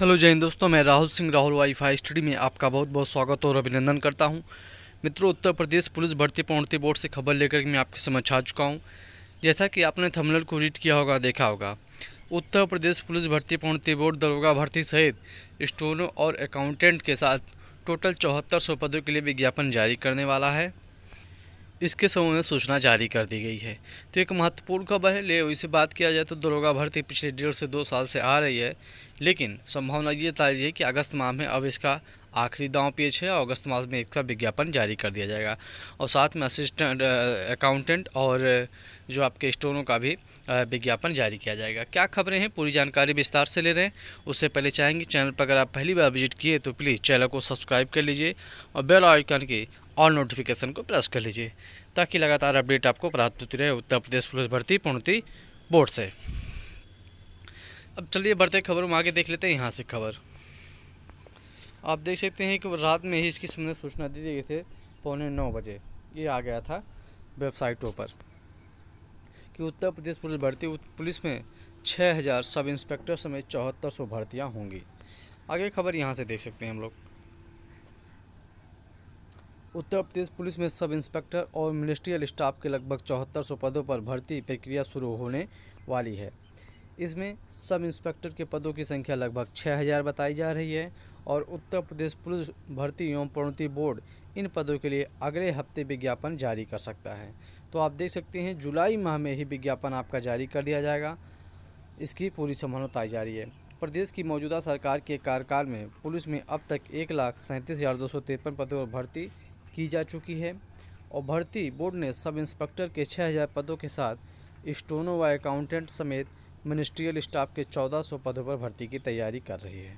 hello जय हिंद दोस्तों मैं राहुल सिंह राहुल वाईफाई स्टडी में आपका बहुत बहुत स्वागत और अभिनंदन करता हूं मित्रों उत्तर प्रदेश पुलिस भर्ती प्रोन्नति बोर्ड से खबर लेकर मैं आपके समझ आ चुका हूं जैसा कि आपने थमलर को रीड किया होगा देखा होगा उत्तर प्रदेश पुलिस भर्ती प्रोन्नति बोर्ड दरोगा भर्ती सहित स्टोनों और अकाउंटेंट के साथ टोटल चौहत्तर पदों के लिए विज्ञापन जारी करने वाला है इसके संबंध में सूचना जारी कर दी गई है तो एक महत्वपूर्ण खबर है ले इसे बात किया जाए तो दरोगा भर्ती पिछले डेढ़ से दो साल से आ रही है लेकिन संभावना ये तारी है कि अगस्त माह में अब इसका आखिरी दांव पेज है और अगस्त माह में इसका विज्ञापन जारी कर दिया जाएगा और साथ में असिस्टेंट अकाउंटेंट और जो आपके स्टोरों का भी विज्ञापन जारी किया जाएगा क्या खबरें हैं पूरी जानकारी विस्तार से ले रहे हैं उससे पहले चाहेंगे चैनल पर अगर आप पहली बार विजिट किए तो प्लीज़ चैनल को सब्सक्राइब कर लीजिए और बेल आइकन के ऑल नोटिफिकेशन को प्रेस कर लीजिए ताकि लगातार अपडेट आपको प्राप्त होती रहे उत्तर प्रदेश पुलिस भर्ती पूर्णति बोर्ड से अब चलिए बढ़ते खबरों में आगे देख लेते हैं यहाँ से खबर आप देख सकते हैं कि रात में ही इसकी सूचना दी गई थी पौने नौ बजे ये आ गया था वेबसाइटों पर कि उत्तर प्रदेश पुलिस भर्ती पुलिस में छः हज़ार सब इंस्पेक्टर समेत चौहत्तर सौ भर्तियाँ होंगी आगे खबर यहाँ से देख सकते हैं हम लोग उत्तर प्रदेश पुलिस में सब इंस्पेक्टर और मिनिस्ट्रियल स्टाफ के लगभग चौहत्तर सौ पदों पर भर्ती प्रक्रिया शुरू होने वाली है इसमें सब इंस्पेक्टर के पदों की संख्या लगभग छः हज़ार बताई जा रही है और उत्तर प्रदेश पुलिस भर्ती एवं प्रोन्नति बोर्ड इन पदों के लिए अगले हफ्ते विज्ञापन जारी कर सकता है तो आप देख सकते हैं जुलाई माह में ही विज्ञापन आपका जारी कर दिया जाएगा इसकी पूरी संभावना जारी है प्रदेश की मौजूदा सरकार के कार्यकाल में पुलिस में अब तक एक लाख सैंतीस हज़ार दो सौ तिरपन पदों पर भर्ती की जा चुकी है और भर्ती बोर्ड ने सब इंस्पेक्टर के छः हज़ार पदों के साथ स्टोनो व अकाउंटेंट समेत मिनिस्ट्रियल स्टाफ के चौदह सौ पदों पर भर्ती की तैयारी कर रही है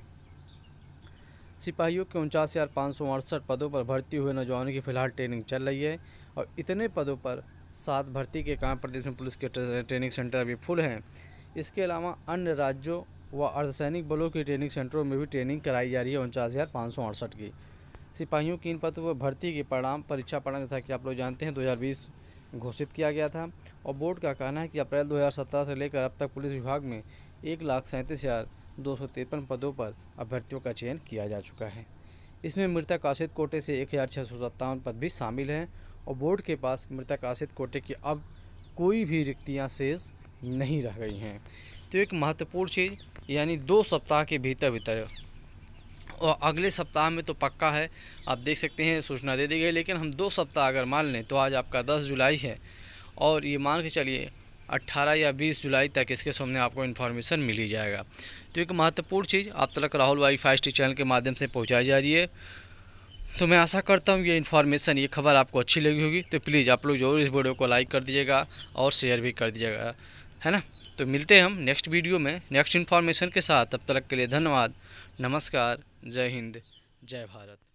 सिपाहियों के उनचास हज़ार पाँच सौ अड़सठ पदों पर भर्ती हुए नौजवानों की फिलहाल ट्रेनिंग चल रही है और इतने पदों पर सात भर्ती के काम प्रदेश में पुलिस के ट्रेनिंग सेंटर अभी फुल हैं इसके अलावा अन्य राज्यों व अर्धसैनिक बलों के ट्रेनिंग सेंटरों में भी ट्रेनिंग कराई जा रही है उनचास हज़ार पाँच सौ अड़सठ की सिपाहियों की इन पदों पर भर्ती के परिणाम परीक्षा पढ़ा था कि आप लोग जानते हैं दो घोषित किया गया था और बोर्ड का कहना है कि अप्रैल दो से लेकर अब तक पुलिस विभाग में एक लाख सैंतीस हज़ार दो पदों पर अभ्यर्थियों का चयन किया जा चुका है इसमें मृतक आश्रित कोटे से एक पद भी शामिल हैं और बोर्ड के पास मृतक आश्रित कोटे की अब कोई भी रिक्तियाँ शेष नहीं रह गई हैं तो एक महत्वपूर्ण चीज़ यानी दो सप्ताह के भीतर भीतर और अगले सप्ताह में तो पक्का है आप देख सकते हैं सूचना दे दी गई लेकिन हम दो सप्ताह अगर मान लें तो आज आपका दस जुलाई है और ये मान के चलिए 18 या 20 जुलाई तक इसके सामने आपको इन्फॉर्मेशन मिली जाएगा तो एक महत्वपूर्ण चीज़ आप तक राहुल वाई फाइव चैनल के माध्यम से पहुँचाई जा रही है तो मैं आशा करता हूँ ये इन्फॉर्मेशन ये खबर आपको अच्छी लगी होगी तो प्लीज़ आप लोग जरूर इस वीडियो को लाइक कर दीजिएगा और शेयर भी कर दीजिएगा है ना तो मिलते हैं हम नेक्स्ट वीडियो में नेक्स्ट इन्फॉर्मेशन के साथ तब तक के लिए धन्यवाद नमस्कार जय हिंद जय भारत